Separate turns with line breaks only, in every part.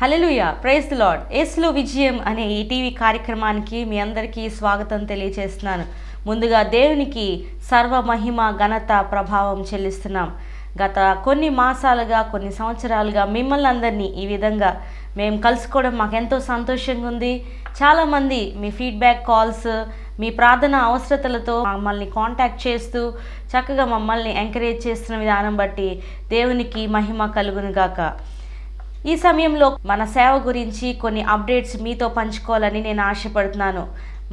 హలలుయ praise lord ఏస్లో విజయం అనే ETV కార్యక్రమానికి మీ అందరికీ స్వాగతం తెలియజేస్తున్నాను ముందుగా దేవునికి సర్వ మహిమ ఘనత ప్రభావం చెల్లిస్తున్నాం గత కొన్ని మాసాలుగా కొన్ని సంవత్సరాలుగా మిమ్మల్ని అందరినీ ఈ విధంగా మేము కలుసుకోవడం మాకెంతో సంతోషంగా ఉంది చాలామంది మీ ఫీడ్బ్యాక్ కాల్స్ మీ ప్రార్థన అవసరతలతో మమ్మల్ని కాంటాక్ట్ చేస్తూ చక్కగా మమ్మల్ని ఎంకరేజ్ చేస్తున్న విధానం బట్టి దేవునికి మహిమ కలుగునుగాక ఈ సమయంలో మన సేవ గురించి కొన్ని అప్డేట్స్ మీతో పంచుకోవాలని నేను ఆశపడుతున్నాను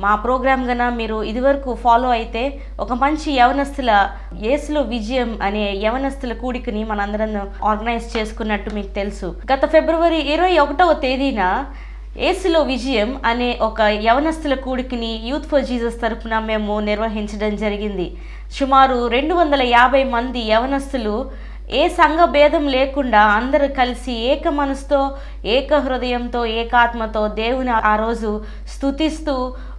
మా ప్రోగ్రామ్ గన మీరు ఇదివరకు ఫాలో అయితే ఒక మంచి యవనస్తుల ఏసులో విజయం అనే యవనస్తుల కూడికని మనందరం ఆర్గనైజ్ చేసుకున్నట్టు మీకు తెలుసు గత ఫిబ్రవరి ఇరవై ఒకటవ తేదీన ఏసులో విజయం అనే ఒక యవనస్తుల కూడికిని యూత్ ఫర్ జీసస్ తరఫున మేము నిర్వహించడం జరిగింది సుమారు రెండు వందల యాభై మంది యవనస్తులు ఏ సంఘ భేదం లేకుండా అందరూ కలిసి ఏక మనసుతో ఏక హృదయంతో ఏకాత్మతో దేవుని ఆ రోజు స్థుతిస్తూ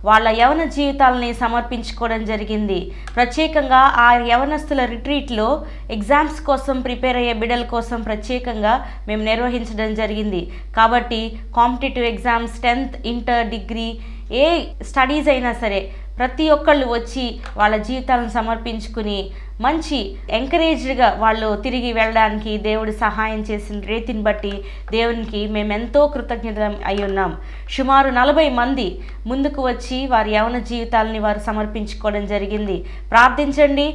వాళ్ళ యవన జీవితాలని సమర్పించుకోవడం జరిగింది ప్రత్యేకంగా ఆ యవనస్తుల రిట్రీట్లో ఎగ్జామ్స్ కోసం ప్రిపేర్ అయ్యే బిడ్డల కోసం ప్రత్యేకంగా మేము నిర్వహించడం జరిగింది కాబట్టి competitive exams tenth inter degree ఏ స్టడీస్ అయినా సరే ప్రతి ఒక్కళ్ళు వచ్చి వాళ్ళ జీవితాలను సమర్పించుకుని మంచి ఎంకరేజ్డ్గా వాళ్ళు తిరిగి వెళ్ళడానికి దేవుడు సహాయం చేసిన రీతిని బట్టి దేవునికి మేమెంతో కృతజ్ఞత అయి ఉన్నాం సుమారు నలభై మంది ముందుకు వచ్చి వారి యవన జీవితాలని వారు సమర్పించుకోవడం జరిగింది ప్రార్థించండి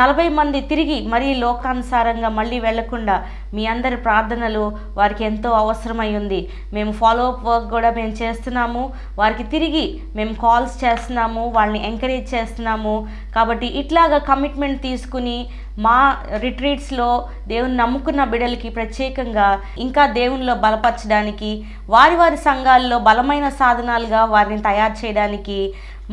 నలభై మంది తిరిగి మరీ లోకానుసారంగా మళ్ళీ వెళ్లకుండా మీ అందరి ప్రార్థనలు వారికి ఎంతో అవసరమై ఉంది మేము అప్ వర్క్ కూడా మేము చేస్తున్నాము వారికి తిరిగి మేము కాల్స్ చేస్తున్నాము వాళ్ళని ఎంకరేజ్ చేస్తున్నాము కాబట్టి ఇట్లాగా కమిట్మెంట్ తీసుకు తీసుకుని మా రిట్రీట్స్లో దేవుని నమ్ముకున్న బిడలకి ప్రత్యేకంగా ఇంకా దేవునిలో బలపరచడానికి వారి వారి సంఘాల్లో బలమైన సాధనాలుగా వారిని తయారు చేయడానికి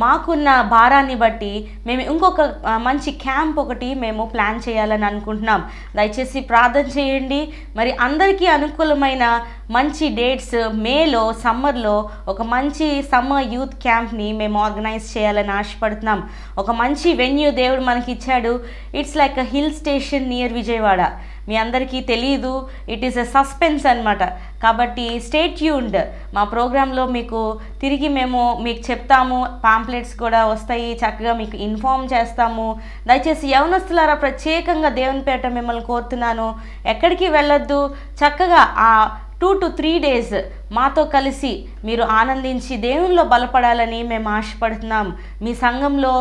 మాకున్న భారాన్ని బట్టి మేము ఇంకొక మంచి క్యాంప్ ఒకటి మేము ప్లాన్ చేయాలని అనుకుంటున్నాం దయచేసి ప్రార్థన చేయండి మరి అందరికీ అనుకూలమైన మంచి డేట్స్ మేలో సమ్మర్లో ఒక మంచి సమ్మర్ యూత్ క్యాంప్ని మేము ఆర్గనైజ్ చేయాలని ఆశపడుతున్నాం ఒక మంచి వెన్యూ దేవుడు మనకి ఇచ్చాడు it's like a hill station near Vijayawada మీ అందరికీ తెలీదు ఇట్ ఈస్ ఎ సస్పెన్స్ అనమాట కాబట్టి స్టేట్ యూన్డ్ మా ప్రోగ్రాంలో మీకు తిరిగి మేము మీకు చెప్తాము పాంప్లెట్స్ కూడా వస్తాయి చక్కగా మీకు ఇన్ఫామ్ చేస్తాము దయచేసి యవనస్తులారా ప్రత్యేకంగా దేవునిపేట మిమ్మల్ని కోరుతున్నాను ఎక్కడికి వెళ్ళొద్దు చక్కగా ఆ టూ టు త్రీ డేస్ మాతో కలిసి మీరు ఆనందించి దేవునిలో బలపడాలని మేము ఆశపడుతున్నాం మీ సంఘంలో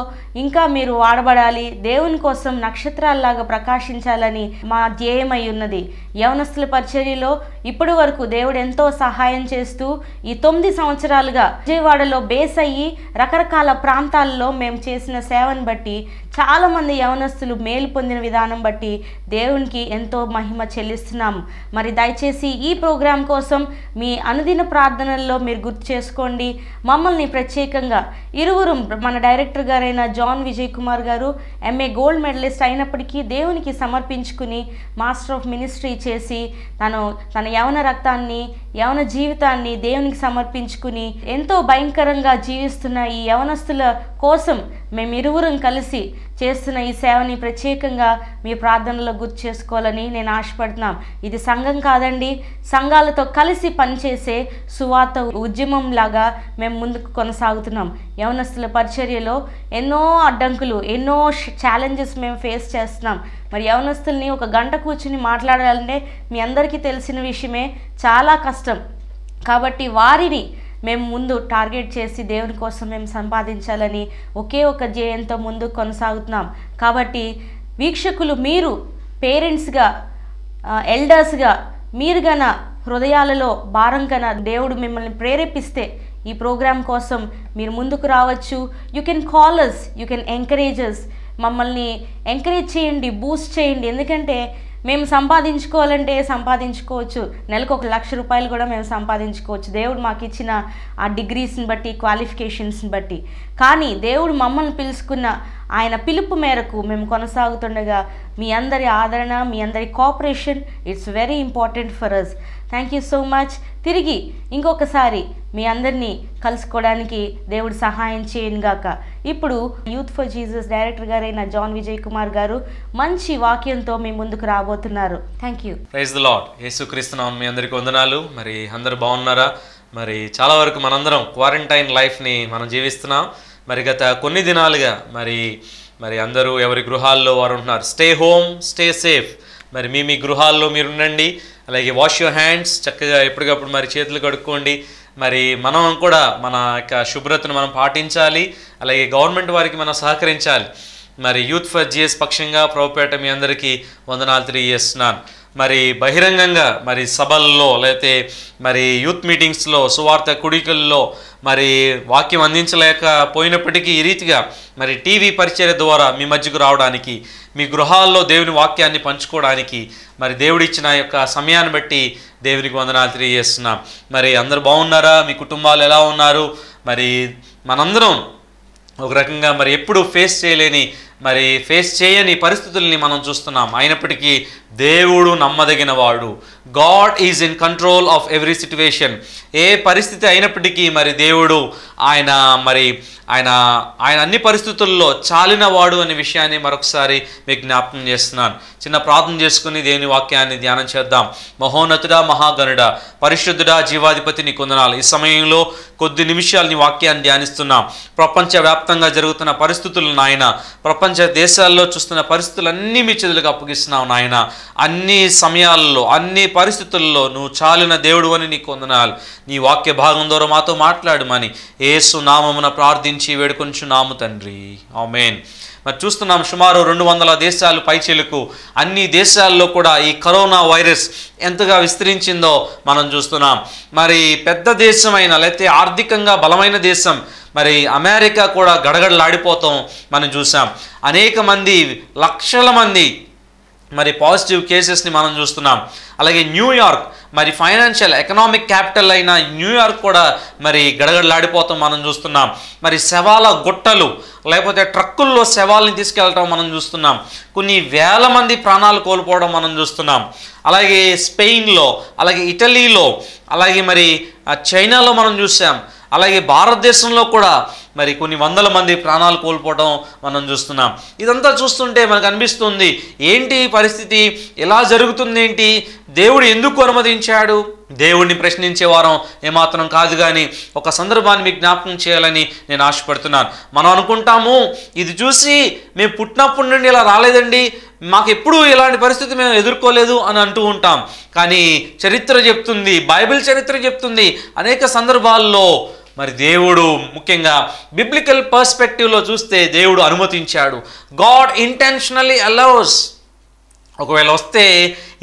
ఇంకా మీరు వాడబడాలి దేవుని కోసం నక్షత్రాల్లాగా ప్రకాశించాలని మా ధ్యేయమై ఉన్నది యవనస్తుల పరిచర్యలో ఇప్పటి వరకు దేవుడు ఎంతో సహాయం చేస్తూ ఈ తొమ్మిది సంవత్సరాలుగా విజయవాడలో బేస్ అయ్యి రకరకాల ప్రాంతాల్లో మేము చేసిన సేవను బట్టి చాలామంది యవనస్తులు మేలు పొందిన విధానం బట్టి దేవునికి ఎంతో మహిమ చెల్లిస్తున్నాం మరి దయచేసి ఈ ప్రోగ్రాం కోసం మీ అను అనుదిన ప్రార్థనల్లో మీరు గుర్తు చేసుకోండి మమ్మల్ని ప్రత్యేకంగా ఇరువురు మన డైరెక్టర్ గారైన జాన్ విజయ్ కుమార్ గారు ఎంఏ గోల్డ్ మెడలిస్ట్ అయినప్పటికీ దేవునికి సమర్పించుకుని మాస్టర్ ఆఫ్ మినిస్ట్రీ చేసి తను తన యవన రక్తాన్ని యవన జీవితాన్ని దేవునికి సమర్పించుకుని ఎంతో భయంకరంగా జీవిస్తున్న ఈ యవనస్తుల కోసం మేమిరువురం కలిసి చేస్తున్న ఈ సేవని ప్రత్యేకంగా మీ ప్రార్థనలో గుర్తు చేసుకోవాలని నేను ఆశపడుతున్నాం ఇది సంఘం కాదండి సంఘాలతో కలిసి పనిచేసే సువార్త ఉద్యమం లాగా మేము ముందుకు కొనసాగుతున్నాం యవనస్తుల పరిచర్యలో ఎన్నో అడ్డంకులు ఎన్నో ఛాలెంజెస్ మేము ఫేస్ చేస్తున్నాం మరి యవనస్తుల్ని ఒక గంట కూర్చుని మాట్లాడాలంటే మీ అందరికీ తెలిసిన విషయమే చాలా కష్టం కాబట్టి వారిని మేము ముందు టార్గెట్ చేసి దేవుని కోసం మేము సంపాదించాలని ఒకే ఒక జయంతో ముందు కొనసాగుతున్నాం కాబట్టి వీక్షకులు మీరు పేరెంట్స్గా ఎల్డర్స్గా మీరు గన హృదయాలలో భారం కన దేవుడు మిమ్మల్ని ప్రేరేపిస్తే ఈ ప్రోగ్రాం కోసం మీరు ముందుకు రావచ్చు you can callers you can encourages మమ్మల్ని ఎంకరేజ్ చేయండి బూస్ట్ చేయండి ఎందుకంటే మేము సంపాదించుకోవాలంటే సంపాదించుకోవచ్చు నెలకు ఒక లక్ష రూపాయలు కూడా మేము సంపాదించుకోవచ్చు దేవుడు మాకు ఇచ్చిన ఆ డిగ్రీస్ని బట్టి క్వాలిఫికేషన్స్ని బట్టి కానీ దేవుడు మమ్మల్ని పిలుచుకున్న ఆయన పిలుపు మేరకు మేము కొనసాగుతుండగా మీ అందరి ఆదరణ మీ అందరి cooperation it's very important for us thank you so much తిరిగి ఇంకొకసారి మీ అందరినీ కలుసుకోవడానికి దేవుడు సహాయం చేయనుగాక ఇప్పుడు యూత్ ఫర్ జీసస్ డైరెక్టర్ గారైన జాన్ విజయ్ కుమార్ గారు మంచి వాక్యంతో మీ ముందుకు రాబోతున్నారు thank you
praise the Lord యేసుక్రీస్తున్నాం మీ అందరికి వందనాలు మరి అందరు బాగున్నారా మరి చాలా వరకు మనందరం క్వారంటైన్ లైఫ్ని మనం జీవిస్తున్నాం మరి గత కొన్ని దినాలుగా మరి మరి అందరూ ఎవరి గృహాల్లో వారు ఉంటున్నారు స్టే హోమ్ స్టే సేఫ్ మరి మీ మీ గృహాల్లో మీరు ఉండండి అలాగే వాష్ యువర్ హ్యాండ్స్ చక్కగా ఎప్పటికప్పుడు మరి చేతులు కడుక్కోండి మరి మనం కూడా మన యొక్క శుభ్రతను మనం పాటించాలి అలాగే గవర్నమెంట్ వారికి మనం సహకరించాలి మరి యూత్ ఫర్ జిఎస్ పక్షంగా ప్రభుపేట మీ అందరికీ వందనాలు తెలియజేస్తున్నాను మరి బహిరంగంగా మరి సభల్లో లేకపోతే మరి యూత్ మీటింగ్స్లో సువార్త కుడికల్లో మరి వాక్యం అందించలేకపోయినప్పటికీ ఈ రీతిగా మరి టీవీ పరిచర్య ద్వారా మీ మధ్యకు రావడానికి మీ గృహాల్లో దేవుని వాక్యాన్ని పంచుకోవడానికి మరి దేవుడిచ్చిన యొక్క సమయాన్ని బట్టి దేవునికి వందనాలు తెలియజేస్తున్నాం మరి అందరు బాగున్నారా మీ కుటుంబాలు ఎలా ఉన్నారు మరి మనందరం ఒక రకంగా మరి ఎప్పుడు ఫేస్ చేయలేని మరి ఫేస్ చేయని పరిస్థితుల్ని మనం చూస్తున్నాం అయినప్పటికీ దేవుడు నమ్మదగినవాడు God is in control of every situation ఏ పరిస్థితి అయినప్పటికీ మరి దేవుడు ఆయన మరి ఆయన ఆయన అన్ని పరిస్థితుల్లో చాలినవాడు అనే విషయాన్ని మరొకసారి మీకు జ్ఞాపకం చేస్తున్నాను చిన్న ప్రార్థన చేసుకుని దేవుని వాక్యాన్ని ధ్యానం చేద్దాం మహోన్నతుడా మహాగణుడ పరిశుద్ధుడా జీవాధిపతి నీ కొందనాలు ఈ సమయంలో కొద్ది నిమిషాలు నీ వాక్యాన్ని ధ్యానిస్తున్నాం ప్రపంచవ్యాప్తంగా జరుగుతున్న పరిస్థితులు నాయన ప్రపంచ దేశాల్లో చూస్తున్న పరిస్థితులన్నీ మీ చెదులకు అప్పగిస్తున్నావు నాయన అన్ని సమయాల్లో అన్ని పరిస్థితుల్లో నువ్వు చాలిన దేవుడు అని నీ కొందనాలు నీ వాక్య భాగం ద్వారా మాతో మాట్లాడమని ఏసు నామమున ప్రార్థించి నాము తండ్రి ఆ మెయిన్ మరి చూస్తున్నాం సుమారు రెండు వందల దేశాలు పైచీలకు అన్ని దేశాల్లో కూడా ఈ కరోనా వైరస్ ఎంతగా విస్తరించిందో మనం చూస్తున్నాం మరి పెద్ద దేశమైన లేకపోతే ఆర్థికంగా బలమైన దేశం మరి అమెరికా కూడా గడగడలాడిపోతాం మనం చూసాం అనేక మంది లక్షల మంది మరి పాజిటివ్ కేసెస్ని మనం చూస్తున్నాం అలాగే న్యూయార్క్ మరి ఫైనాన్షియల్ ఎకనామిక్ క్యాపిటల్ అయిన న్యూయార్క్ కూడా మరి గడగడలాడిపోతాం మనం చూస్తున్నాం మరి శవాల గుట్టలు లేకపోతే ట్రక్కుల్లో శవాలని తీసుకెళ్ళటం మనం చూస్తున్నాం కొన్ని వేల మంది ప్రాణాలు కోల్పోవడం మనం చూస్తున్నాం అలాగే స్పెయిన్లో అలాగే ఇటలీలో అలాగే మరి చైనాలో మనం చూసాం అలాగే భారతదేశంలో కూడా మరి కొన్ని వందల మంది ప్రాణాలు కోల్పోవడం మనం చూస్తున్నాం ఇదంతా చూస్తుంటే మనకు అనిపిస్తుంది ఏంటి పరిస్థితి ఎలా జరుగుతుంది ఏంటి దేవుడు ఎందుకు అనుమతించాడు దేవుడిని ప్రశ్నించే వారం ఏమాత్రం కాదు కానీ ఒక సందర్భాన్ని మీకు జ్ఞాపకం చేయాలని నేను ఆశపడుతున్నాను మనం అనుకుంటాము ఇది చూసి మేము పుట్టినప్పటి నుండి ఇలా రాలేదండి మాకు ఎప్పుడూ ఇలాంటి పరిస్థితి మేము ఎదుర్కోలేదు అని అంటూ ఉంటాం కానీ చరిత్ర చెప్తుంది బైబిల్ చరిత్ర చెప్తుంది అనేక సందర్భాల్లో మరి దేవుడు ముఖ్యంగా బిబ్లికల్ పర్స్పెక్టివ్లో చూస్తే దేవుడు అనుమతించాడు గాడ్ ఇంటెన్షనలీ అలౌస్ ఒకవేళ వస్తే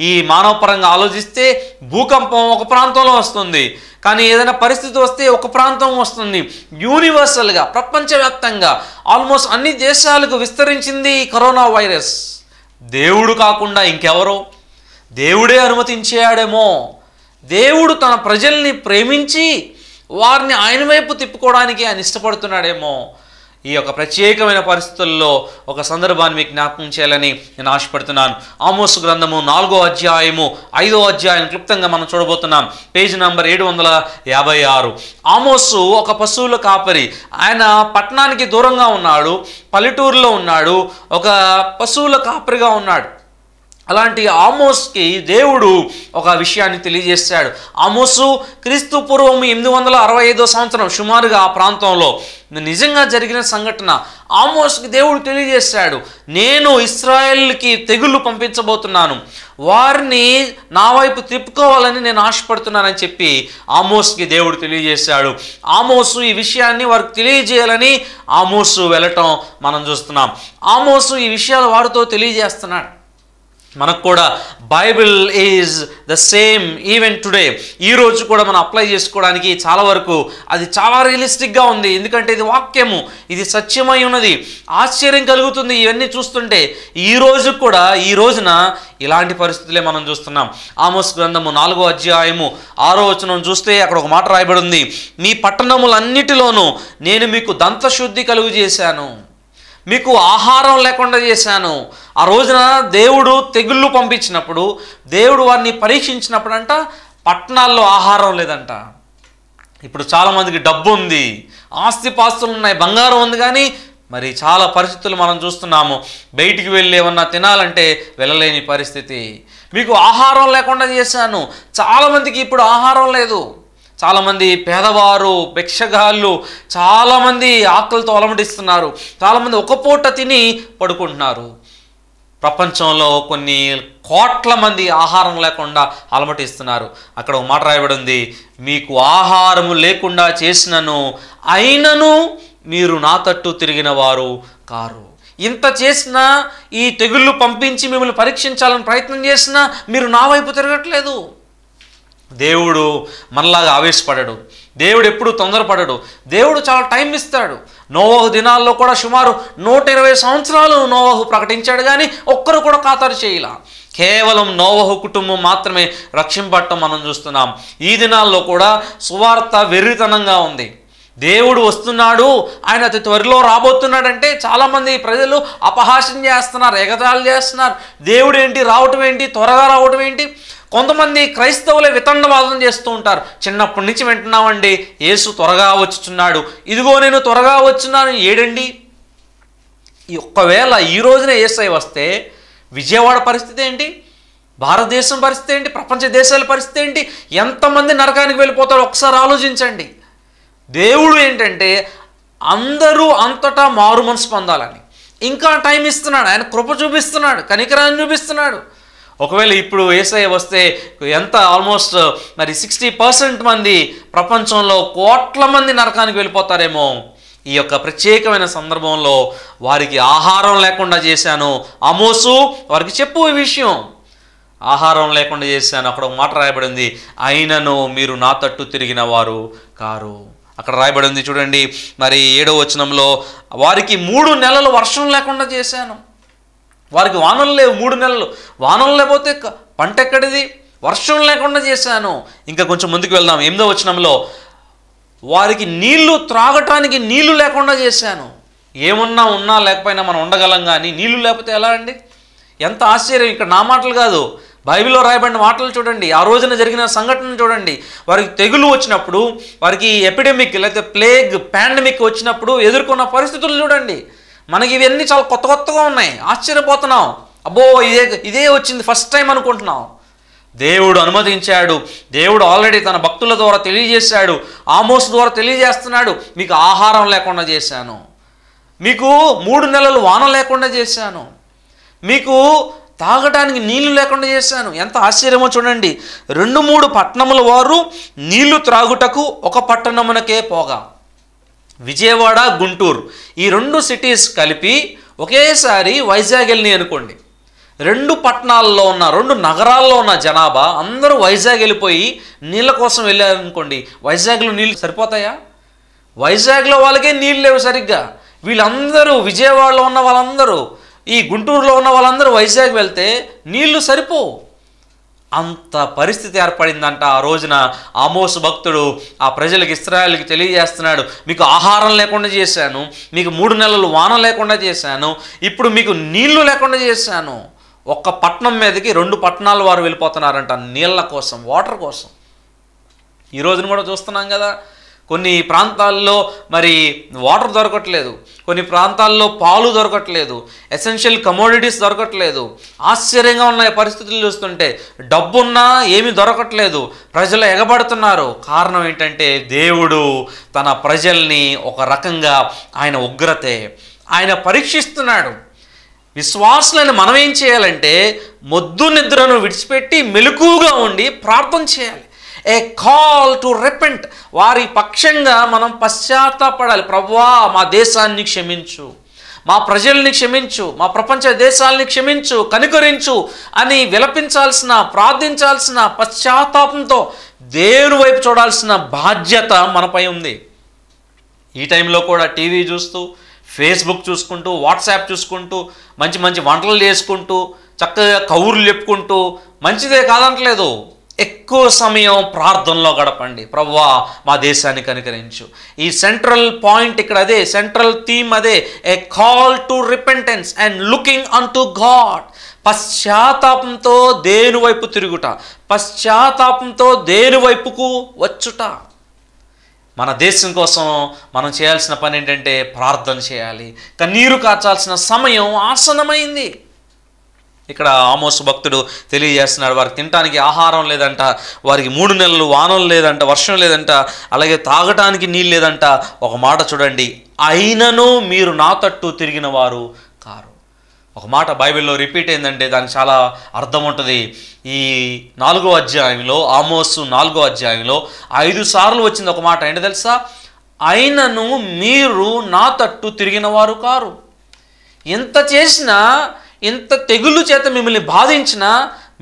ఈ మానవపరంగా ఆలోచిస్తే భూకంపం ఒక ప్రాంతంలో వస్తుంది కానీ ఏదైనా పరిస్థితి వస్తే ఒక ప్రాంతం వస్తుంది యూనివర్సల్గా ప్రపంచవ్యాప్తంగా ఆల్మోస్ట్ అన్ని దేశాలకు విస్తరించింది ఈ కరోనా వైరస్ దేవుడు కాకుండా ఇంకెవరో దేవుడే అనుమతించాడేమో దేవుడు తన ప్రజల్ని ప్రేమించి వారిని ఆయన వైపు తిప్పుకోవడానికి ఆయన ఇష్టపడుతున్నాడేమో ఈ యొక్క ప్రత్యేకమైన పరిస్థితుల్లో ఒక సందర్భాన్ని మీకు జ్ఞాపకం చేయాలని నేను ఆశపడుతున్నాను ఆమోస్ గ్రంథము నాలుగో అధ్యాయము ఐదో అధ్యాయం క్లుప్తంగా మనం చూడబోతున్నాం పేజ్ నంబర్ ఏడు వందల యాభై ఆరు ఆమోసు ఒక పశువుల కాపరి ఆయన పట్టణానికి దూరంగా ఉన్నాడు పల్లెటూరులో ఉన్నాడు ఒక పశువుల కాపరిగా ఉన్నాడు అలాంటి ఆమోస్కి దేవుడు ఒక విషయాన్ని తెలియజేశాడు ఆమోసు క్రీస్తు పూర్వం ఎనిమిది వందల అరవై ఐదో సంవత్సరం సుమారుగా ఆ ప్రాంతంలో నిజంగా జరిగిన సంఘటన ఆమోస్కి దేవుడు తెలియజేశాడు నేను ఇస్రాయల్కి తెగుళ్ళు పంపించబోతున్నాను వారిని నా వైపు తిప్పుకోవాలని నేను ఆశపడుతున్నానని చెప్పి ఆమోస్కి దేవుడు తెలియజేశాడు ఆమోసు ఈ విషయాన్ని వారికి తెలియజేయాలని ఆమోసు వెళ్ళటం మనం చూస్తున్నాం ఆమోసు ఈ విషయాలు వారితో తెలియజేస్తున్నాడు మనకు కూడా Bible is the same even today ఈరోజు కూడా మనం అప్లై చేసుకోవడానికి చాలా వరకు అది చాలా రియలిస్టిక్గా ఉంది ఎందుకంటే ఇది వాక్యము ఇది సత్యమై ఉన్నది ఆశ్చర్యం కలుగుతుంది ఇవన్నీ చూస్తుంటే ఈరోజు కూడా ఈ రోజున ఇలాంటి పరిస్థితులే మనం చూస్తున్నాం ఆమోస్ గ్రంథము నాలుగో అధ్యాయము ఆరో వచనం చూస్తే అక్కడ ఒక మాట రాయబడి ఉంది మీ పట్టణములన్నిటిలోనూ నేను మీకు దంతశుద్ధి కలుగు చేశాను మీకు ఆహారం లేకుండా చేశాను ఆ రోజున దేవుడు తెగుళ్ళు పంపించినప్పుడు దేవుడు వారిని పరీక్షించినప్పుడు అంట పట్టణాల్లో ఆహారం లేదంట ఇప్పుడు చాలామందికి డబ్బు ఉంది ఆస్తిపాస్తులు ఉన్నాయి బంగారం ఉంది కానీ మరి చాలా పరిస్థితులు మనం చూస్తున్నాము బయటికి వెళ్ళి ఏమన్నా తినాలంటే వెళ్ళలేని పరిస్థితి మీకు ఆహారం లేకుండా చేశాను చాలామందికి ఇప్పుడు ఆహారం లేదు చాలామంది పేదవారు భిక్షగాళ్ళు చాలామంది ఆకలితో అలమటిస్తున్నారు చాలామంది ఒక పూట తిని పడుకుంటున్నారు ప్రపంచంలో కొన్ని కోట్ల మంది ఆహారం లేకుండా అలమటిస్తున్నారు అక్కడ ఒక మాట రాయబడి ఉంది మీకు ఆహారము లేకుండా చేసినను అయినను మీరు నా తట్టు తిరిగిన వారు కారు ఇంత చేసినా ఈ తెగుళ్ళు పంపించి మిమ్మల్ని పరీక్షించాలని ప్రయత్నం చేసినా మీరు నా వైపు తిరగట్లేదు దేవుడు మనలాగా ఆవేశపడడు దేవుడు ఎప్పుడు తొందరపడడు దేవుడు చాలా టైం ఇస్తాడు నోవహు దినాల్లో కూడా సుమారు నూట ఇరవై సంవత్సరాలు నోవహు ప్రకటించాడు కానీ ఒక్కరు కూడా ఖాతరు చేయాల కేవలం నోవహు కుటుంబం మాత్రమే రక్షింపట్టం మనం చూస్తున్నాం ఈ దినాల్లో కూడా సువార్త వెర్రితనంగా ఉంది దేవుడు వస్తున్నాడు ఆయన అతి త్వరలో రాబోతున్నాడంటే చాలామంది ప్రజలు అపహాసం చేస్తున్నారు ఎగతాళి చేస్తున్నారు దేవుడు ఏంటి రావటం ఏంటి త్వరగా రావటం ఏంటి కొంతమంది క్రైస్తవులే వితండవాదం చేస్తూ ఉంటారు చిన్నప్పటి నుంచి వింటున్నామండి యేసు త్వరగా వచ్చుచున్నాడు ఇదిగో నేను త్వరగా వచ్చున్నాను ఏడండి ఒకవేళ ఈ రోజున ఏసై వస్తే విజయవాడ పరిస్థితి ఏంటి భారతదేశం పరిస్థితి ఏంటి ప్రపంచ దేశాల పరిస్థితి ఏంటి ఎంతమంది నరకానికి వెళ్ళిపోతారో ఒకసారి ఆలోచించండి దేవుడు ఏంటంటే అందరూ అంతటా మారు మనసు పొందాలని ఇంకా టైం ఇస్తున్నాడు ఆయన కృప చూపిస్తున్నాడు కనికరాన్ని చూపిస్తున్నాడు ఒకవేళ ఇప్పుడు ఏసఐ వస్తే ఎంత ఆల్మోస్ట్ మరి సిక్స్టీ పర్సెంట్ మంది ప్రపంచంలో కోట్ల మంది నరకానికి వెళ్ళిపోతారేమో ఈ యొక్క ప్రత్యేకమైన సందర్భంలో వారికి ఆహారం లేకుండా చేశాను అమోసు వారికి చెప్పు ఈ విషయం ఆహారం లేకుండా చేశాను అక్కడ ఒక మాట రాయబడింది అయినను మీరు నా తట్టు తిరిగిన వారు కారు అక్కడ రాయబడింది చూడండి మరి ఏడో వచనంలో వారికి మూడు నెలలు వర్షం లేకుండా చేశాను వారికి వానలు లేవు మూడు నెలలు వానలు లేకపోతే పంట ఎక్కడిది వర్షం లేకుండా చేశాను ఇంకా కొంచెం ముందుకు వెళ్దాం ఎనిమిదో వచ్చినంలో వారికి నీళ్లు త్రాగటానికి నీళ్లు లేకుండా చేశాను ఏమున్నా ఉన్నా లేకపోయినా మనం ఉండగలం కానీ నీళ్లు లేకపోతే ఎలా అండి ఎంత ఆశ్చర్యం ఇక్కడ నా మాటలు కాదు బైబిల్లో రాయబడిన మాటలు చూడండి ఆ రోజున జరిగిన సంఘటన చూడండి వారికి తెగులు వచ్చినప్పుడు వారికి ఎపిడెమిక్ లేకపోతే ప్లేగ్ పాండమిక్ వచ్చినప్పుడు ఎదుర్కొన్న పరిస్థితులు చూడండి మనకి ఇవన్నీ చాలా కొత్త కొత్తగా ఉన్నాయి ఆశ్చర్యపోతున్నాం అబ్బో ఇదే ఇదే వచ్చింది ఫస్ట్ టైం అనుకుంటున్నాం దేవుడు అనుమతించాడు దేవుడు ఆల్రెడీ తన భక్తుల ద్వారా తెలియజేశాడు ఆమోస్ ద్వారా తెలియజేస్తున్నాడు మీకు ఆహారం లేకుండా చేశాను మీకు మూడు నెలలు వాన లేకుండా చేశాను మీకు తాగటానికి నీళ్లు లేకుండా చేశాను ఎంత ఆశ్చర్యమో చూడండి రెండు మూడు పట్టణముల వారు నీళ్లు త్రాగుటకు ఒక పట్టణమునకే పోగా విజయవాడ గుంటూరు ఈ రెండు సిటీస్ కలిపి ఒకేసారి వైజాగ్ వెళ్ళి అనుకోండి రెండు పట్టణాల్లో ఉన్న రెండు నగరాల్లో ఉన్న జనాభా అందరూ వైజాగ్ వెళ్ళిపోయి నీళ్ళ కోసం వెళ్ళారనుకోండి వైజాగ్లో నీళ్ళు సరిపోతాయా వైజాగ్లో వాళ్ళకే నీళ్ళు లేవు సరిగ్గా వీళ్ళందరూ విజయవాడలో ఉన్న వాళ్ళందరూ ఈ గుంటూరులో ఉన్న వాళ్ళందరూ వైజాగ్ వెళ్తే నీళ్లు సరిపోవు అంత పరిస్థితి ఏర్పడిందంట ఆ రోజున ఆమోస్ భక్తుడు ఆ ప్రజలకు ఇస్రాయల్కి తెలియజేస్తున్నాడు మీకు ఆహారం లేకుండా చేశాను మీకు మూడు నెలలు వాన లేకుండా చేశాను ఇప్పుడు మీకు నీళ్లు లేకుండా చేశాను ఒక్క పట్నం మీదకి రెండు పట్టణాలు వారు వెళ్ళిపోతున్నారంట నీళ్ళ కోసం వాటర్ కోసం ఈ రోజున కూడా చూస్తున్నాం కదా కొన్ని ప్రాంతాల్లో మరి వాటర్ దొరకట్లేదు కొన్ని ప్రాంతాల్లో పాలు దొరకట్లేదు ఎసెన్షియల్ కమోడిటీస్ దొరకట్లేదు ఆశ్చర్యంగా ఉన్న పరిస్థితులు చూస్తుంటే డబ్బున్నా ఏమీ దొరకట్లేదు ప్రజలు ఎగబడుతున్నారు కారణం ఏంటంటే దేవుడు తన ప్రజల్ని ఒక రకంగా ఆయన ఉగ్రతే ఆయన పరీక్షిస్తున్నాడు విశ్వాసులను మనం ఏం చేయాలంటే మొద్దు నిద్రను విడిచిపెట్టి మెలకుగా ఉండి ప్రార్థన చేయాలి ఏ కాల్ టు రిపెంట్ వారి పక్షంగా మనం పశ్చాత్తాపడాలి ప్రవ్వా మా దేశాన్ని క్షమించు మా ప్రజల్ని క్షమించు మా ప్రపంచ దేశాలని క్షమించు కనుకరించు అని విలపించాల్సిన ప్రార్థించాల్సిన పశ్చాత్తాపంతో దేవుని వైపు చూడాల్సిన బాధ్యత మనపై ఉంది ఈ టైంలో కూడా టీవీ చూస్తూ ఫేస్బుక్ చూసుకుంటూ వాట్సాప్ చూసుకుంటూ మంచి మంచి వంటలు చేసుకుంటూ చక్కగా కౌర్లు చెప్పుకుంటూ మంచిదే కాదనట్లేదు ఎక్కువ సమయం ప్రార్థనలో గడపండి ప్రవ్వా మా దేశానికి అనుకరించు ఈ సెంట్రల్ పాయింట్ ఇక్కడ అదే సెంట్రల్ థీమ్ అదే a call to repentance and looking on to God పశ్చాత్తాపంతో దేని వైపు తిరుగుట పశ్చాత్తాపంతో దేని వైపుకు వచ్చుట మన దేశం కోసం మనం చేయాల్సిన పని ఏంటంటే ప్రార్థన చేయాలి కన్నీరు కాచాల్సిన సమయం ఆసనమైంది ఇక్కడ ఆమోస్ భక్తుడు తెలియజేస్తున్నాడు వారికి తినటానికి ఆహారం లేదంట వారికి మూడు నెలలు వానం లేదంట వర్షం లేదంట అలాగే తాగటానికి నీళ్ళు లేదంట ఒక మాట చూడండి అయినను మీరు నా తట్టు తిరిగిన వారు కారు ఒక మాట బైబిల్లో రిపీట్ అయిందంటే దానికి చాలా అర్థం ఉంటుంది ఈ నాలుగో అధ్యాయంలో ఆమోస్ నాలుగో అధ్యాయంలో ఐదు సార్లు వచ్చింది ఒక మాట ఏంటి తెలుసా అయినను మీరు నా తట్టు తిరిగిన వారు కారు ఎంత చేసినా ఇంత తెగుళ్ళు చేత మిమ్మల్ని బాధించినా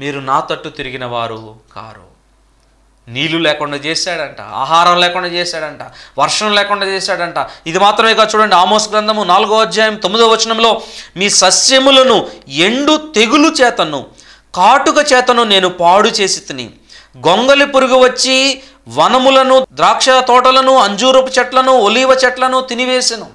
మీరు నా తట్టు తిరిగిన వారు కారు నీళ్లు లేకుండా చేశాడంట ఆహారం లేకుండా చేశాడంట వర్షం లేకుండా చేశాడంట ఇది మాత్రమే కాదు చూడండి ఆమోస్ గ్రంథము నాలుగో అధ్యాయం తొమ్మిదో వచనంలో మీ సస్యములను ఎండు తెగులు చేతను కాటుక చేతను నేను పాడు చేసి తిని గొంగలి పురుగు వచ్చి వనములను ద్రాక్ష తోటలను అంజూరపు చెట్లను ఒలీవ చెట్లను తినివేసెను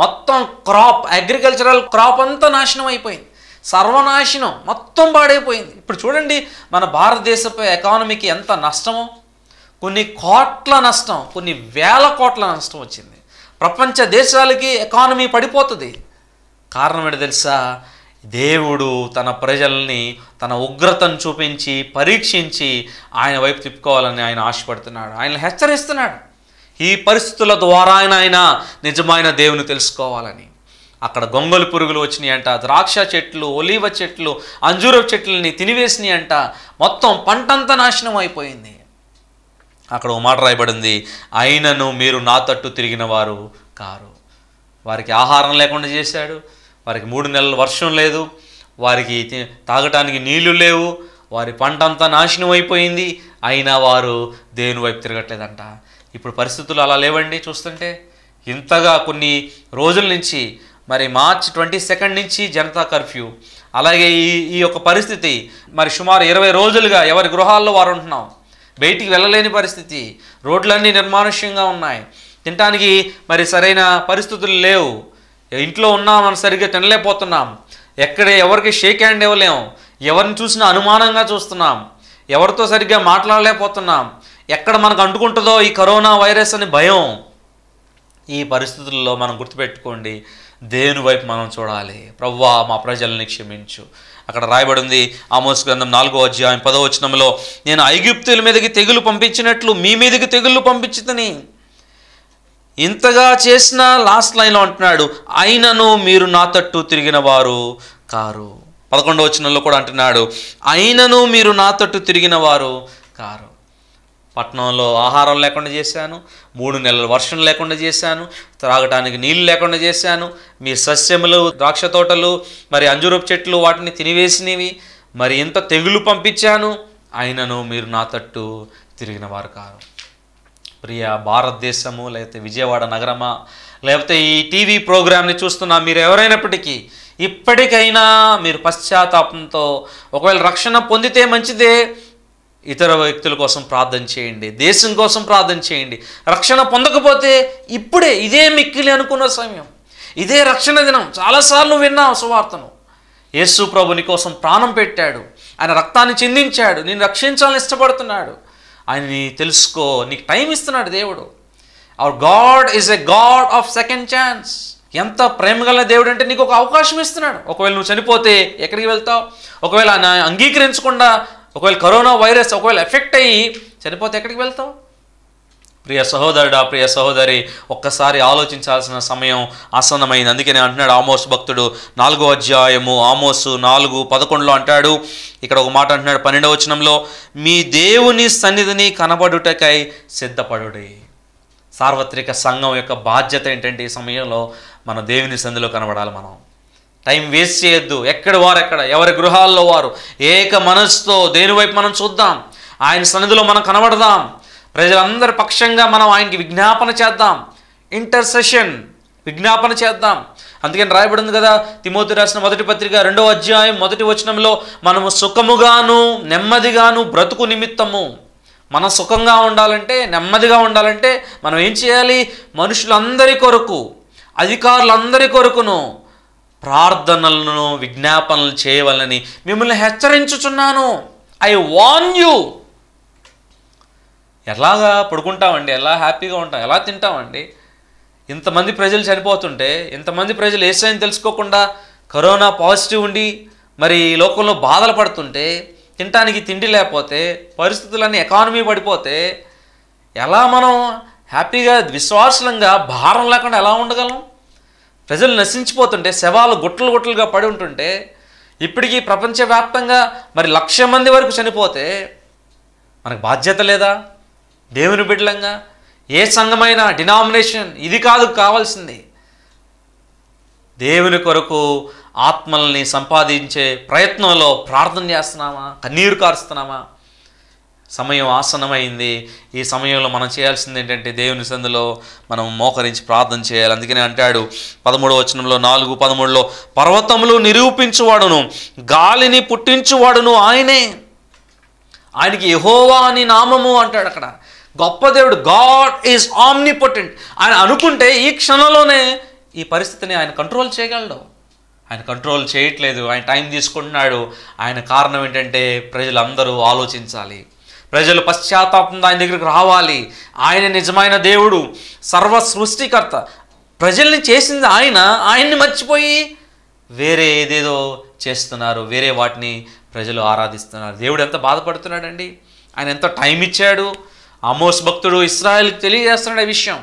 మొత్తం క్రాప్ అగ్రికల్చరల్ క్రాప్ అంతా నాశనం అయిపోయింది సర్వనాశనం మొత్తం పాడైపోయింది ఇప్పుడు చూడండి మన భారతదేశపు ఎకానమీకి ఎంత నష్టమో కొన్ని కోట్ల నష్టం కొన్ని వేల కోట్ల నష్టం వచ్చింది ప్రపంచ దేశాలకి ఎకానమీ పడిపోతుంది కారణం ఏంటి తెలుసా దేవుడు తన ప్రజల్ని తన ఉగ్రతను చూపించి పరీక్షించి ఆయన వైపు తిప్పుకోవాలని ఆయన ఆశపడుతున్నాడు ఆయన హెచ్చరిస్తున్నాడు ఈ పరిస్థితుల ద్వారా ఆయన నిజమైన దేవుని తెలుసుకోవాలని అక్కడ గొంగలు పురుగులు వచ్చినాయి అంట ద్రాక్ష చెట్లు ఒలీవ చెట్లు అంజూర చెట్లని తినివేసినాయి అంట మొత్తం పంటంతా నాశనం అయిపోయింది అక్కడ ఓ మాట రాయబడింది అయినను మీరు నా తట్టు తిరిగిన వారు కారు వారికి ఆహారం లేకుండా చేశాడు వారికి మూడు నెలల వర్షం లేదు వారికి తాగటానికి నీళ్లు లేవు వారి పంట అంతా నాశనం అయిపోయింది అయినా వారు దేవుని వైపు తిరగట్లేదంట ఇప్పుడు పరిస్థితులు అలా లేవండి చూస్తుంటే ఇంతగా కొన్ని రోజుల నుంచి మరి మార్చ్ ట్వంటీ సెకండ్ నుంచి జనతా కర్ఫ్యూ అలాగే ఈ ఈ యొక్క పరిస్థితి మరి సుమారు ఇరవై రోజులుగా ఎవరి గృహాల్లో వారు ఉంటున్నాం బయటికి వెళ్ళలేని పరిస్థితి రోడ్లన్నీ నిర్మానుష్యంగా ఉన్నాయి తినటానికి మరి సరైన పరిస్థితులు లేవు ఇంట్లో ఉన్నాం మనం సరిగ్గా తినలేకపోతున్నాం ఎక్కడ ఎవరికి షేక్ హ్యాండ్ ఇవ్వలేము ఎవరిని చూసినా అనుమానంగా చూస్తున్నాం ఎవరితో సరిగ్గా మాట్లాడలేకపోతున్నాం ఎక్కడ మనకు అంటుకుంటుందో ఈ కరోనా వైరస్ అని భయం ఈ పరిస్థితుల్లో మనం గుర్తుపెట్టుకోండి దేని వైపు మనం చూడాలి ప్రవ్వా మా ప్రజల్ని క్షమించు అక్కడ రాయబడింది ఆమోస్ గ్రంథం నాలుగో అధ్యాయం పదో వచనంలో నేను ఐగుప్తుల మీదకి తెగులు పంపించినట్లు మీ మీదకి తెగులు పంపించుతని ఇంతగా చేసిన లాస్ట్ లైన్లో అంటున్నాడు అయినను మీరు నా తట్టు తిరిగిన వారు కారు పదకొండవ వచనంలో కూడా అంటున్నాడు అయినను మీరు నా తట్టు తిరిగిన వారు కారు పట్టణంలో ఆహారం లేకుండా చేశాను మూడు నెలలు వర్షం లేకుండా చేశాను త్రాగటానికి నీళ్లు లేకుండా చేశాను మీ సస్యములు ద్రాక్ష తోటలు మరి అంజురపు చెట్లు వాటిని తినివేసినవి మరి ఇంత తెగులు పంపించాను అయినను మీరు నా తట్టు తిరిగిన వారు కారు ప్రియ భారతదేశము లేకపోతే విజయవాడ నగరమా లేకపోతే ఈ టీవీ ప్రోగ్రామ్ని చూస్తున్న మీరు ఎవరైనప్పటికీ ఇప్పటికైనా మీరు పశ్చాత్తాపంతో ఒకవేళ రక్షణ పొందితే మంచిదే ఇతర వ్యక్తుల కోసం ప్రార్థన చేయండి దేశం కోసం ప్రార్థన చేయండి రక్షణ పొందకపోతే ఇప్పుడే ఇదే మిక్కిలి అనుకున్న సమయం ఇదే రక్షణ దినం చాలాసార్లు విన్నావు సువార్తను యేసు ప్రభు నీ కోసం ప్రాణం పెట్టాడు ఆయన రక్తాన్ని చెందించాడు నేను రక్షించాలని ఇష్టపడుతున్నాడు ఆయన్ని తెలుసుకో నీకు టైం ఇస్తున్నాడు దేవుడు our God is a God of second chance ఎంత ప్రేమగల దేవుడు అంటే నీకు ఒక అవకాశం ఇస్తున్నాడు ఒకవేళ నువ్వు చనిపోతే ఎక్కడికి వెళ్తావు ఒకవేళ ఆయన అంగీకరించకుండా ఒకవేళ కరోనా వైరస్ ఒకవేళ ఎఫెక్ట్ అయ్యి చనిపోతే ఎక్కడికి వెళ్తావు ప్రియ సహోదరుడా ప్రియ సహోదరి ఒక్కసారి ఆలోచించాల్సిన సమయం ఆసన్నమైంది అందుకనే అంటున్నాడు ఆమోస్ భక్తుడు నాలుగో అధ్యాయము ఆమోసు నాలుగు పదకొండులో అంటాడు ఇక్కడ ఒక మాట అంటున్నాడు పన్నెండవ వచనంలో మీ దేవుని సన్నిధిని కనబడుటకై సిద్ధపడుడి సార్వత్రిక సంఘం యొక్క బాధ్యత ఏంటంటే ఈ సమయంలో మన దేవుని సన్నిధిలో కనబడాలి మనం టైం వేస్ట్ చేయొద్దు ఎక్కడ వారు ఎక్కడ ఎవరి గృహాల్లో వారు ఏక మనస్సుతో దేనివైపు మనం చూద్దాం ఆయన సన్నిధిలో మనం కనబడదాం ప్రజలందరి పక్షంగా మనం ఆయనకి విజ్ఞాపన చేద్దాం ఇంటర్సెషన్ విజ్ఞాపన చేద్దాం అందుకని రాయబడింది కదా తిమోతి రాసిన మొదటి పత్రిక రెండవ అధ్యాయం మొదటి వచనంలో మనము సుఖముగాను నెమ్మదిగాను బ్రతుకు నిమిత్తము మనం సుఖంగా ఉండాలంటే నెమ్మదిగా ఉండాలంటే మనం ఏం చేయాలి మనుషులందరి కొరకు అధికారులందరి కొరకును ప్రార్థనలను విజ్ఞాపనలు చేయవలని మిమ్మల్ని హెచ్చరించుచున్నాను ఐ వాన్ యూ ఎలాగా పడుకుంటామండి ఎలా హ్యాపీగా ఉంటాం ఎలా తింటామండి ఇంతమంది ప్రజలు చనిపోతుంటే ఇంతమంది ప్రజలు ఏసైని తెలుసుకోకుండా కరోనా పాజిటివ్ ఉండి మరి లోకంలో బాధలు పడుతుంటే తినటానికి తిండి లేకపోతే పరిస్థితులన్నీ ఎకానమీ పడిపోతే ఎలా మనం హ్యాపీగా విశ్వాసంగా భారం లేకుండా ఎలా ఉండగలం ప్రజలు నశించిపోతుంటే శవాలు గుట్టలు గుట్టలుగా పడి ఉంటుంటే ఇప్పటికీ ప్రపంచవ్యాప్తంగా మరి లక్ష మంది వరకు చనిపోతే మనకు బాధ్యత లేదా దేవుని బిడ్డలంగా ఏ సంఘమైన డినామినేషన్ ఇది కాదు కావాల్సింది దేవుని కొరకు ఆత్మల్ని సంపాదించే ప్రయత్నంలో ప్రార్థన చేస్తున్నామా కన్నీరు కారుస్తున్నామా సమయం ఆసనమైంది ఈ సమయంలో మనం చేయాల్సింది ఏంటంటే దేవుని సందులో మనం మోకరించి ప్రార్థన చేయాలి అందుకనే అంటాడు పదమూడవ వచనంలో నాలుగు పదమూడులో పర్వతములు నిరూపించువాడును గాలిని పుట్టించువాడును ఆయనే ఆయనకి యహోవా అని నామము అంటాడు అక్కడ గొప్ప దేవుడు గాడ్ ఈజ్ ఆమ్నిపొటెంట్ ఆయన అనుకుంటే ఈ క్షణంలోనే ఈ పరిస్థితిని ఆయన కంట్రోల్ చేయగలడు ఆయన కంట్రోల్ చేయట్లేదు ఆయన టైం తీసుకుంటున్నాడు ఆయన కారణం ఏంటంటే ప్రజలందరూ ఆలోచించాలి ప్రజలు పశ్చాత్తాపం ఆయన దగ్గరికి రావాలి ఆయన నిజమైన దేవుడు సర్వ సృష్టికర్త ప్రజల్ని చేసింది ఆయన ఆయన్ని మర్చిపోయి వేరే ఏదేదో చేస్తున్నారు వేరే వాటిని ప్రజలు ఆరాధిస్తున్నారు దేవుడు ఎంత బాధపడుతున్నాడండి ఆయన ఎంత టైం ఇచ్చాడు అమోస్ భక్తుడు ఇస్రాయల్కి తెలియజేస్తున్నాడు విషయం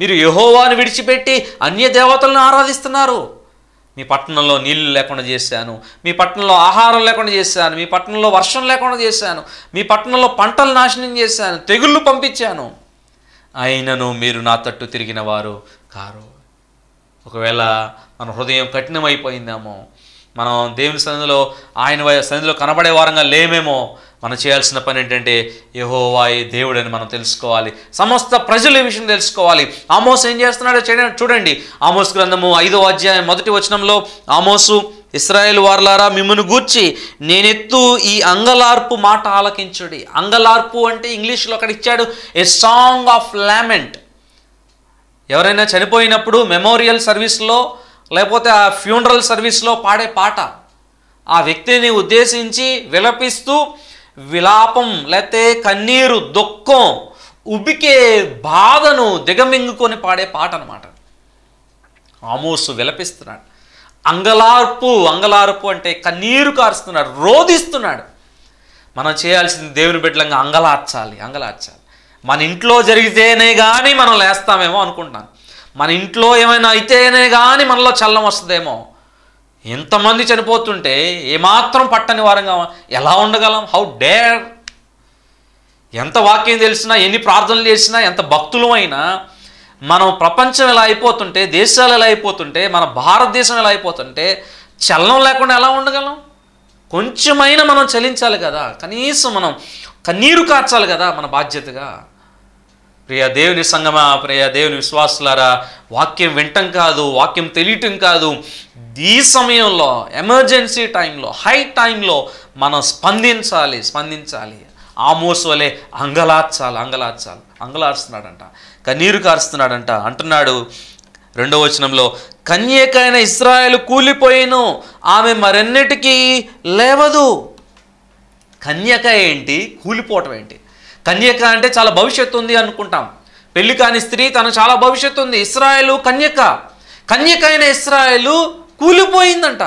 మీరు యహోవాను విడిచిపెట్టి అన్య దేవతలను ఆరాధిస్తున్నారు మీ పట్టణంలో నీళ్లు లేకుండా చేశాను మీ పట్టణంలో ఆహారం లేకుండా చేశాను మీ పట్టణంలో వర్షం లేకుండా చేశాను మీ పట్టణంలో పంటలు నాశనం చేశాను తెగుళ్ళు పంపించాను అయినను మీరు నా తట్టు తిరిగిన వారు కారు ఒకవేళ మన హృదయం కఠినమైపోయిందేమో మనం దేవుని సన్నిధిలో ఆయన సన్నిధిలో కనబడే వారంగా లేమేమో మనం చేయాల్సిన పని ఏంటంటే దేవుడు దేవుడని మనం తెలుసుకోవాలి సమస్త ప్రజలు ఈ విషయం తెలుసుకోవాలి ఆమోస్ ఏం చేస్తున్నాడో చూడండి ఆమోస్ గ్రంథము ఐదో అధ్యాయం మొదటి వచనంలో ఆమోసు ఇస్రాయేల్ వార్లారా మిమ్మల్ని గూర్చి నేనెత్తు ఈ అంగలార్పు మాట ఆలకించుడి అంగలార్పు అంటే ఇంగ్లీష్లో అక్కడ ఇచ్చాడు ఏ సాంగ్ ఆఫ్ లామెంట్ ఎవరైనా చనిపోయినప్పుడు మెమోరియల్ సర్వీస్లో లేకపోతే ఆ ఫ్యూనరల్ సర్వీస్లో పాడే పాట ఆ వ్యక్తిని ఉద్దేశించి విలపిస్తూ విలాపం లేతే కన్నీరు దుఃఖం ఉబికే బాధను దిగమింగుకొని పాడే పాట అనమాట ఆమోసు విలపిస్తున్నాడు అంగలార్పు అంగలార్పు అంటే కన్నీరు కారుస్తున్నాడు రోధిస్తున్నాడు మనం చేయాల్సింది దేవుని బిడ్డలంగా అంగలార్చాలి అంగలార్చాలి మన ఇంట్లో జరిగితేనే కానీ మనం లేస్తామేమో అనుకుంటాం మన ఇంట్లో ఏమైనా అయితేనే కానీ మనలో చల్లం వస్తుందేమో ఇంతమంది చనిపోతుంటే ఏమాత్రం పట్టని వారంగా ఎలా ఉండగలం హౌ డేర్ ఎంత వాక్యం తెలిసినా ఎన్ని ప్రార్థనలు చేసినా ఎంత భక్తులమైనా మనం ప్రపంచం ఎలా అయిపోతుంటే దేశాలు ఎలా అయిపోతుంటే మన భారతదేశం ఎలా అయిపోతుంటే చలనం లేకుండా ఎలా ఉండగలం కొంచెమైనా మనం చలించాలి కదా కనీసం మనం కన్నీరు కార్చాలి కదా మన బాధ్యతగా ప్రియ దేవుని సంగమా ప్రియ దేవుని విశ్వాసులారా వాక్యం వింటం కాదు వాక్యం తెలియటం కాదు ఈ సమయంలో ఎమర్జెన్సీ టైంలో హై టైంలో మనం స్పందించాలి స్పందించాలి ఆమోస్ వలె అంగలార్చాలి అంగలార్చాలి అంగలార్చుతున్నాడంట కన్నీరు కారుస్తున్నాడంట అంటున్నాడు రెండవ వచనంలో కన్యకైన ఇస్రాయల్ కూలిపోయాను ఆమె మరెన్నిటికీ లేవదు కన్యక ఏంటి కూలిపోవటం ఏంటి కన్యక అంటే చాలా భవిష్యత్తు ఉంది అనుకుంటాం పెళ్లి కాని స్త్రీ తన చాలా భవిష్యత్తు ఉంది ఇస్రాయలు కన్యక కన్యకైన ఇస్రాయలు కూలిపోయిందంట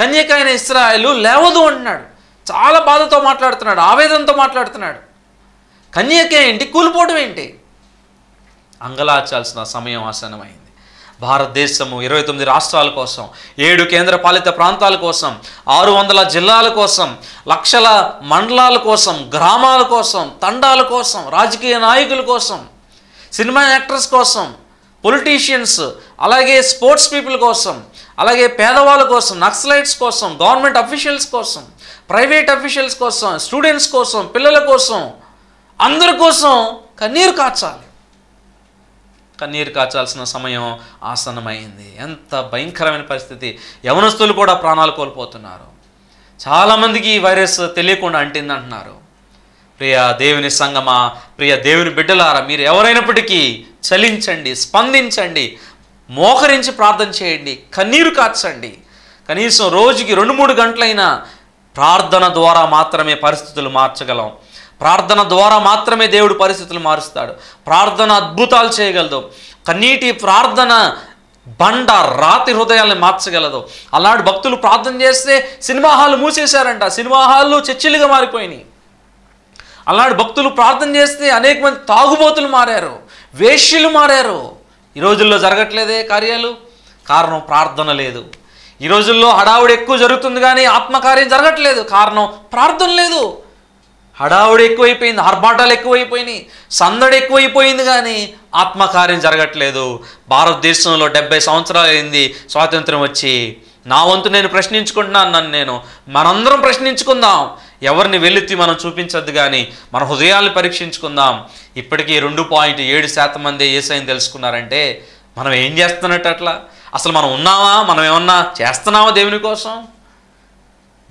కన్యక అయిన ఇస్రాయలు లేవదు అంటున్నాడు చాలా బాధతో మాట్లాడుతున్నాడు ఆవేదనతో మాట్లాడుతున్నాడు కన్యక ఏంటి కూలిపోవడం ఏంటి అంగలార్చాల్సిన సమయం ఆసనమైంది భారతదేశము ఇరవై తొమ్మిది రాష్ట్రాల కోసం ఏడు కేంద్ర పాలిత ప్రాంతాల కోసం ఆరు వందల జిల్లాల కోసం లక్షల మండలాల కోసం గ్రామాల కోసం తండాల కోసం రాజకీయ నాయకుల కోసం సినిమా యాక్టర్స్ కోసం పొలిటీషియన్స్ అలాగే స్పోర్ట్స్ పీపుల్ కోసం అలాగే పేదవాళ్ళ కోసం నక్సలైట్స్ కోసం గవర్నమెంట్ అఫీషియల్స్ కోసం ప్రైవేట్ అఫీషియల్స్ కోసం స్టూడెంట్స్ కోసం పిల్లల కోసం అందరి కోసం కన్నీరు కాచాలి కన్నీరు కాచాల్సిన సమయం ఆసన్నమైంది ఎంత భయంకరమైన పరిస్థితి యవనస్తులు కూడా ప్రాణాలు కోల్పోతున్నారు చాలామందికి ఈ వైరస్ తెలియకుండా అంటింది అంటున్నారు ప్రియ దేవుని సంగమా ప్రియ దేవుని బిడ్డలారా మీరు ఎవరైనప్పటికీ చలించండి స్పందించండి మోకరించి ప్రార్థన చేయండి కన్నీరు కాచండి కనీసం రోజుకి రెండు మూడు గంటలైనా ప్రార్థన ద్వారా మాత్రమే పరిస్థితులు మార్చగలం ప్రార్థన ద్వారా మాత్రమే దేవుడు పరిస్థితులు మారుస్తాడు ప్రార్థన అద్భుతాలు చేయగలదు కన్నీటి ప్రార్థన బండ రాతి హృదయాల్ని మార్చగలదు అలాంటి భక్తులు ప్రార్థన చేస్తే సినిమా హాల్ మూసేశారంట సినిమా హాల్లో చర్చిలుగా మారిపోయినాయి అలాంటి భక్తులు ప్రార్థన చేస్తే అనేక మంది తాగుబోతులు మారారు వేష్యులు మారారు ఈ రోజుల్లో జరగట్లేదే కార్యాలు కారణం ప్రార్థన లేదు ఈ రోజుల్లో హడావుడి ఎక్కువ జరుగుతుంది కానీ ఆత్మకార్యం జరగట్లేదు కారణం ప్రార్థన లేదు హడావుడి ఎక్కువైపోయింది ఆర్భాటాలు ఎక్కువైపోయినాయి సందడి ఎక్కువైపోయింది కానీ ఆత్మకార్యం జరగట్లేదు భారతదేశంలో డెబ్బై సంవత్సరాలు అయింది స్వాతంత్రం వచ్చి నా వంతు నేను ప్రశ్నించుకుంటున్నాను నన్ను నేను మనందరం ప్రశ్నించుకుందాం ఎవరిని వెలుత్తి మనం చూపించద్దు కానీ మన హృదయాన్ని పరీక్షించుకుందాం ఇప్పటికీ రెండు పాయింట్ ఏడు శాతం మంది ఏసైని తెలుసుకున్నారంటే మనం ఏం చేస్తున్నట్టు అట్లా అసలు మనం ఉన్నామా మనం ఏమన్నా చేస్తున్నామా దేవుని కోసం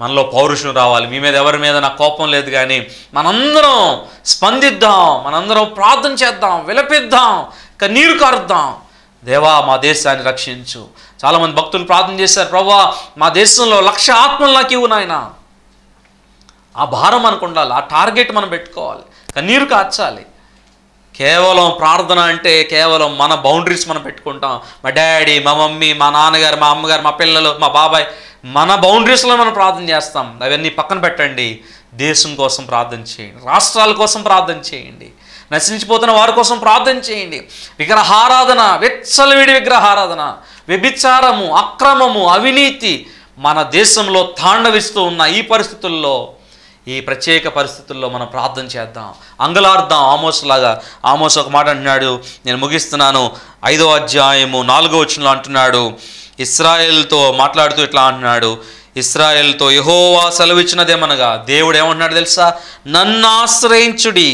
మనలో పౌరుషం రావాలి మీ మీద ఎవరి మీద నాకు కోపం లేదు కానీ మనందరం స్పందిద్దాం మనందరం ప్రార్థన చేద్దాం విలపిద్దాం నీరు కారుద్దాం దేవా మా దేశాన్ని రక్షించు చాలామంది భక్తులు ప్రార్థన చేశారు ప్రభా మా దేశంలో లక్ష ఆత్మలు నాకు ఇవ్వు ఆ భారం మనకు ఉండాలి ఆ టార్గెట్ మనం పెట్టుకోవాలి కన్నీరు కాచాలి కేవలం ప్రార్థన అంటే కేవలం మన బౌండరీస్ మనం పెట్టుకుంటాం మా డాడీ మా మమ్మీ మా నాన్నగారు మా అమ్మగారు మా పిల్లలు మా బాబాయ్ మన బౌండరీస్లో మనం ప్రార్థన చేస్తాం అవన్నీ పక్కన పెట్టండి దేశం కోసం ప్రార్థన చేయండి రాష్ట్రాల కోసం ప్రార్థన చేయండి నశించిపోతున్న వారి కోసం ప్రార్థన చేయండి విగ్రహారాధన వెచ్చలవిడి విగ్రహారాధన వ్యభిచారము అక్రమము అవినీతి మన దేశంలో తాండవిస్తూ ఉన్న ఈ పరిస్థితుల్లో ఈ ప్రత్యేక పరిస్థితుల్లో మనం ప్రార్థన చేద్దాం అంగలార్థం ఆమోస్ లాగా ఆమోస్ ఒక మాట అంటున్నాడు నేను ముగిస్తున్నాను ఐదో అధ్యాయము నాలుగో వచ్చినలో అంటున్నాడు ఇస్రాయేల్తో మాట్లాడుతూ ఇట్లా అంటున్నాడు ఇస్రాయేల్తో యహోవా సెలవిచ్చినదేమనగా దేవుడు ఏమంటున్నాడు తెలుసా నన్ను ఆశ్రయించుడి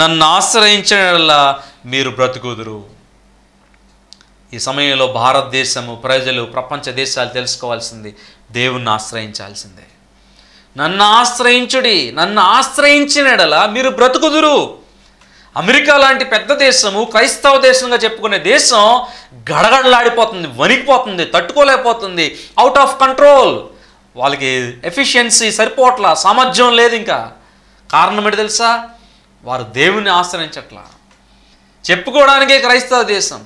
నన్ను ఆశ్రయించిన మీరు బ్రతుకుదురు ఈ సమయంలో భారతదేశము ప్రజలు ప్రపంచ దేశాలు తెలుసుకోవాల్సింది దేవుణ్ణి ఆశ్రయించాల్సిందే నన్ను ఆశ్రయించుడి నన్ను ఆశ్రయించినడల మీరు బ్రతుకుదురు అమెరికా లాంటి పెద్ద దేశము క్రైస్తవ దేశంగా చెప్పుకునే దేశం గడగడలాడిపోతుంది వణికిపోతుంది తట్టుకోలేకపోతుంది అవుట్ ఆఫ్ కంట్రోల్ వాళ్ళకి ఎఫిషియన్సీ సరిపోవట్ల సామర్థ్యం లేదు ఇంకా కారణం ఏంటి తెలుసా వారు దేవుణ్ణి ఆశ్రయించట్ల చెప్పుకోవడానికే క్రైస్తవ దేశం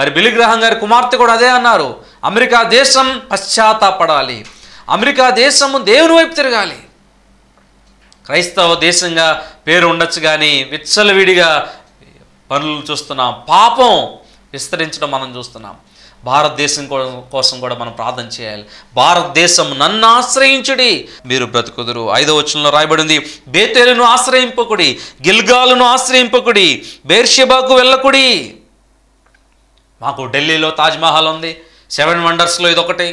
మరి బిలిగ్రహం గారి కుమార్తె కూడా అదే అన్నారు అమెరికా దేశం పశ్చాత్తాపడాలి అమెరికా దేశము దేవుని వైపు తిరగాలి క్రైస్తవ దేశంగా పేరు ఉండొచ్చు కానీ విచ్చలవిడిగా పనులు చూస్తున్నాం పాపం విస్తరించడం మనం చూస్తున్నాం భారతదేశం కోసం కూడా మనం ప్రార్థన చేయాలి భారతదేశం నన్ను ఆశ్రయించుడి మీరు బ్రతుకుదురు ఐదో వచనంలో రాయబడింది బేతేలును ఆశ్రయింపకుడి గిల్గాలను ఆశ్రయింపకుడి బేర్షెబాకు వెళ్ళకుడి మాకు ఢిల్లీలో తాజ్మహల్ ఉంది సెవెన్ వండర్స్లో ఇదొకటి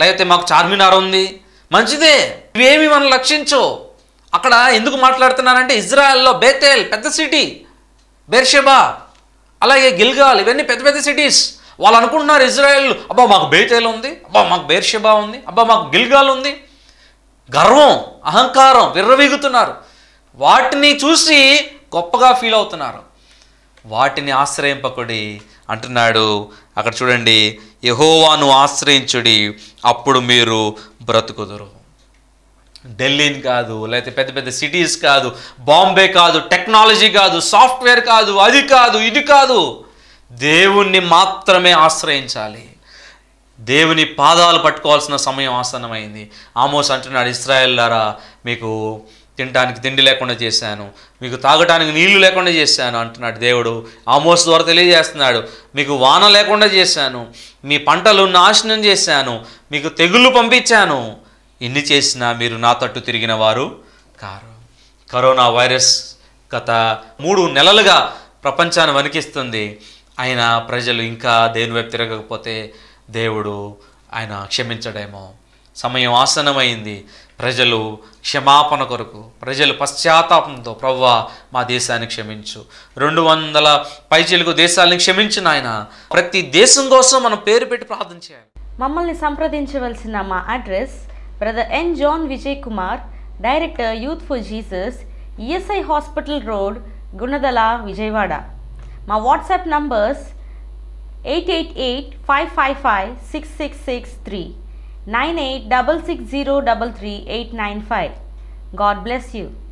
లేకపోతే మాకు చార్మినార్ ఉంది మంచిదే ఇవేమి మనం లక్షించు అక్కడ ఎందుకు మాట్లాడుతున్నానంటే ఇజ్రాయెల్లో బేతేల్ పెద్ద సిటీ బెర్షెబా అలాగే గిల్గాల్ ఇవన్నీ పెద్ద పెద్ద సిటీస్ వాళ్ళు అనుకుంటున్నారు ఇజ్రాయెల్ అబ్బా మాకు బేతేల్ ఉంది అబ్బా మాకు బేర్షెబా ఉంది అబ్బా మాకు గిల్గాల్ ఉంది గర్వం అహంకారం విర్రవీగుతున్నారు వాటిని చూసి గొప్పగా ఫీల్ అవుతున్నారు వాటిని ఆశ్రయింపకుడి అంటున్నాడు అక్కడ చూడండి యహోవాను ఆశ్రయించుడి అప్పుడు మీరు బ్రతుకుదురు ఢిల్లీని కాదు లేకపోతే పెద్ద పెద్ద సిటీస్ కాదు బాంబే కాదు టెక్నాలజీ కాదు సాఫ్ట్వేర్ కాదు అది కాదు ఇది కాదు దేవుణ్ణి మాత్రమే ఆశ్రయించాలి దేవుని పాదాలు పట్టుకోవాల్సిన సమయం ఆసన్నమైంది ఆమోస్ అంటున్నాడు ద్వారా మీకు తినడానికి తిండి లేకుండా చేశాను మీకు తాగడానికి నీళ్లు లేకుండా చేశాను అంటున్నాడు దేవుడు ఆమోస్ ద్వారా తెలియజేస్తున్నాడు మీకు వాన లేకుండా చేశాను మీ పంటలు నాశనం చేశాను మీకు తెగుళ్ళు పంపించాను ఎన్ని చేసినా మీరు నా తట్టు తిరిగిన వారు కారు కరోనా వైరస్ గత మూడు నెలలుగా ప్రపంచాన్ని వణికిస్తుంది ఆయన ప్రజలు ఇంకా దేని వైపు తిరగకపోతే దేవుడు ఆయన క్షమించడేమో సమయం ఆసనమైంది ప్రజలు క్షమాపణ కొరకు ప్రజలు పశ్చాత్తాపంతో ప్రవ్వా మా దేశాన్ని క్షమించు రెండు వందల పైచీలకు దేశాలను క్షమించిన ఆయన ప్రతి దేశం కోసం మనం పేరు పెట్టి ప్రార్థన చేయాలి
మమ్మల్ని సంప్రదించవలసిన మా address brother N John Vijay Kumar director youth for Jesus ESI hospital road Gunadala Vijayawada మా WhatsApp numbers eight eight eight five five five six six six three 9866033895. God bless you.